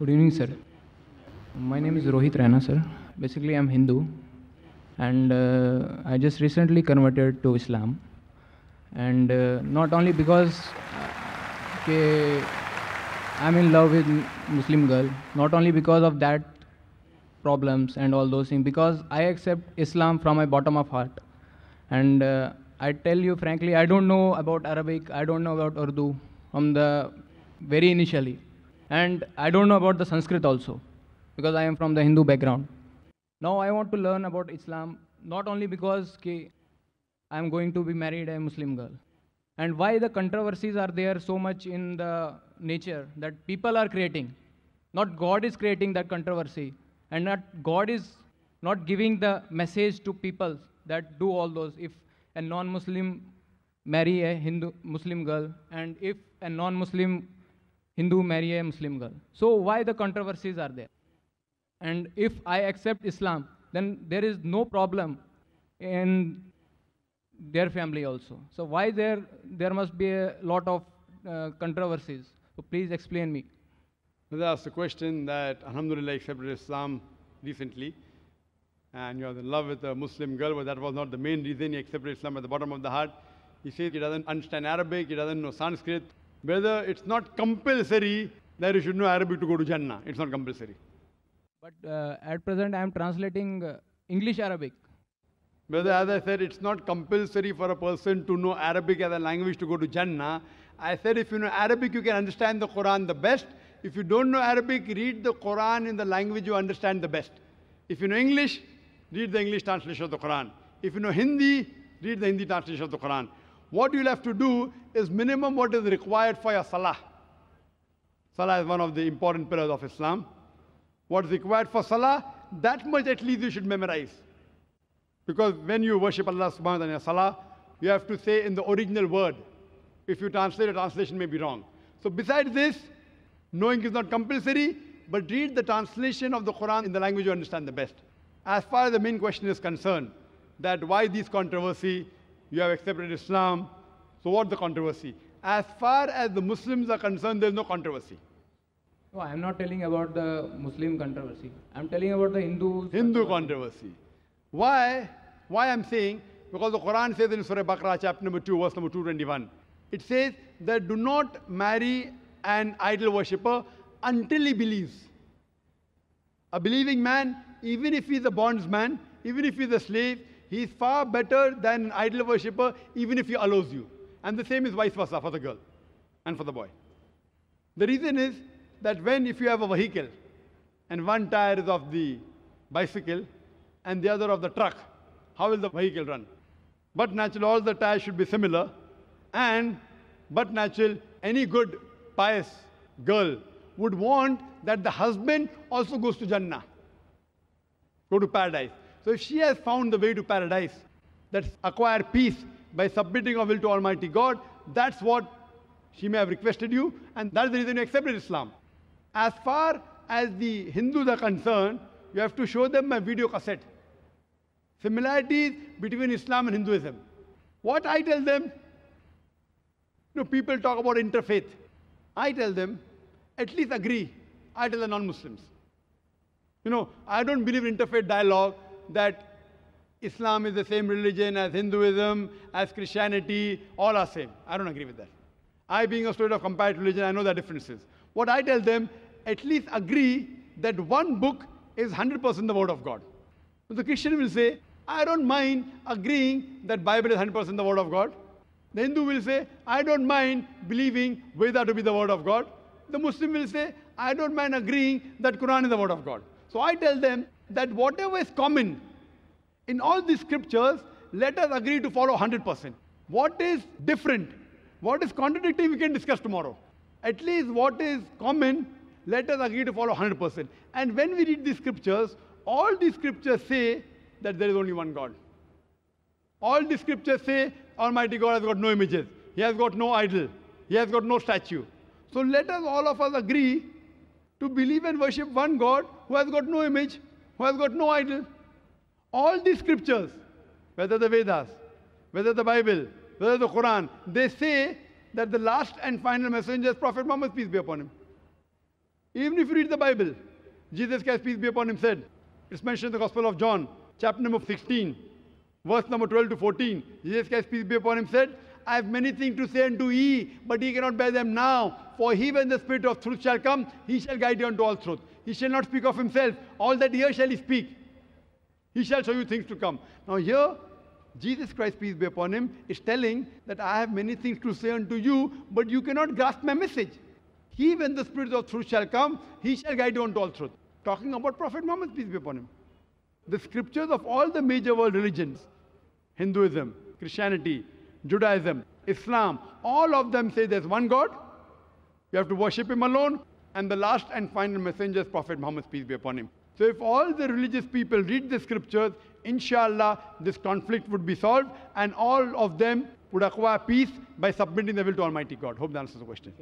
Good evening, sir. My name is Rohit Rana, sir. Basically, I'm Hindu, and uh, I just recently converted to Islam. And uh, not only because uh, I'm in love with Muslim girl, not only because of that problems and all those things, because I accept Islam from my bottom of heart. And uh, I tell you frankly, I don't know about Arabic, I don't know about Urdu from the very initially and I don't know about the Sanskrit also, because I am from the Hindu background. Now I want to learn about Islam, not only because I am going to be married a Muslim girl. And why the controversies are there so much in the nature that people are creating. Not God is creating that controversy. And not God is not giving the message to people that do all those. If a non-Muslim marry a Hindu Muslim girl, and if a non-Muslim Hindu marry a Muslim girl. So why the controversies are there? And if I accept Islam, then there is no problem in their family also. So why there there must be a lot of uh, controversies? So please explain me. Mother asked a question that Alhamdulillah accepted Islam recently, and you're in love with a Muslim girl, but that was not the main reason he accepted Islam at the bottom of the heart. He says he doesn't understand Arabic, he doesn't know Sanskrit, whether it's not compulsory that you should know Arabic to go to Jannah. It's not compulsory. But uh, at present, I am translating uh, English Arabic. Whether, as I said, it's not compulsory for a person to know Arabic as a language to go to Jannah. I said, if you know Arabic, you can understand the Quran the best. If you don't know Arabic, read the Quran in the language you understand the best. If you know English, read the English translation of the Quran. If you know Hindi, read the Hindi translation of the Quran what you'll have to do is minimum what is required for your salah. Salah is one of the important pillars of Islam. What is required for salah, that much at least you should memorize. Because when you worship Allah subhanahu wa ta'ala in salah, you have to say in the original word. If you translate, the translation may be wrong. So besides this, knowing is not compulsory, but read the translation of the Quran in the language you understand the best. As far as the main question is concerned, that why this controversy you have accepted Islam, so what the controversy? As far as the Muslims are concerned, there is no controversy. No, I am not telling about the Muslim controversy. I am telling about the Hindu Hindu controversy. Why? Why I am saying? Because the Quran says in Surah Baqarah, chapter number 2, verse number 221, it says that do not marry an idol worshipper until he believes. A believing man, even if he is a bondsman, even if he is a slave, he is far better than an idol worshipper, even if he allows you. And the same is vice versa for the girl and for the boy. The reason is that when, if you have a vehicle, and one tire is of the bicycle and the other of the truck, how will the vehicle run? But natural, all the tires should be similar, and but natural, any good, pious girl would want that the husband also goes to Jannah, go to paradise. So if she has found the way to paradise, That's acquire peace by submitting her will to Almighty God, that's what she may have requested you, and that's the reason you accepted Islam. As far as the Hindus are concerned, you have to show them my video cassette. Similarities between Islam and Hinduism. What I tell them, you know, people talk about interfaith. I tell them, at least agree. I tell the non Muslims. You know, I don't believe in interfaith dialogue that Islam is the same religion as Hinduism, as Christianity, all are same. I don't agree with that. I, being a student of comparative religion, I know the differences. What I tell them, at least agree that one book is 100% the word of God. the Christian will say, I don't mind agreeing that Bible is 100% the word of God. The Hindu will say, I don't mind believing Veda to be the word of God. The Muslim will say, I don't mind agreeing that Quran is the word of God. So I tell them, that whatever is common in all these scriptures, let us agree to follow 100%. What is different? What is contradictory, we can discuss tomorrow. At least what is common, let us agree to follow 100%. And when we read these scriptures, all these scriptures say that there is only one God. All the scriptures say Almighty God has got no images, He has got no idol, He has got no statue. So let us all of us agree to believe and worship one God who has got no image, who has got no idol. All the scriptures, whether the Vedas, whether the Bible, whether the Quran, they say that the last and final messenger is Prophet Muhammad, peace be upon him. Even if you read the Bible, Jesus Christ, peace be upon him, said, it's mentioned in the Gospel of John, chapter number 16, verse number 12 to 14. Jesus Christ, peace be upon him, said, I have many things to say unto ye, but ye cannot bear them now. For he, when the Spirit of truth shall come, he shall guide you unto all truth. He shall not speak of himself. All that here shall he speak. He shall show you things to come. Now, here, Jesus Christ, peace be upon him, is telling that I have many things to say unto you, but you cannot grasp my message. He, when the Spirit of truth shall come, he shall guide you unto all truth. Talking about Prophet Muhammad, peace be upon him. The scriptures of all the major world religions Hinduism, Christianity, Judaism, Islam all of them say there's one God. You have to worship Him alone and the last and final messenger is Prophet Muhammad, peace be upon him. So if all the religious people read the scriptures, inshallah, this conflict would be solved and all of them would acquire peace by submitting their will to Almighty God. Hope that answers the question.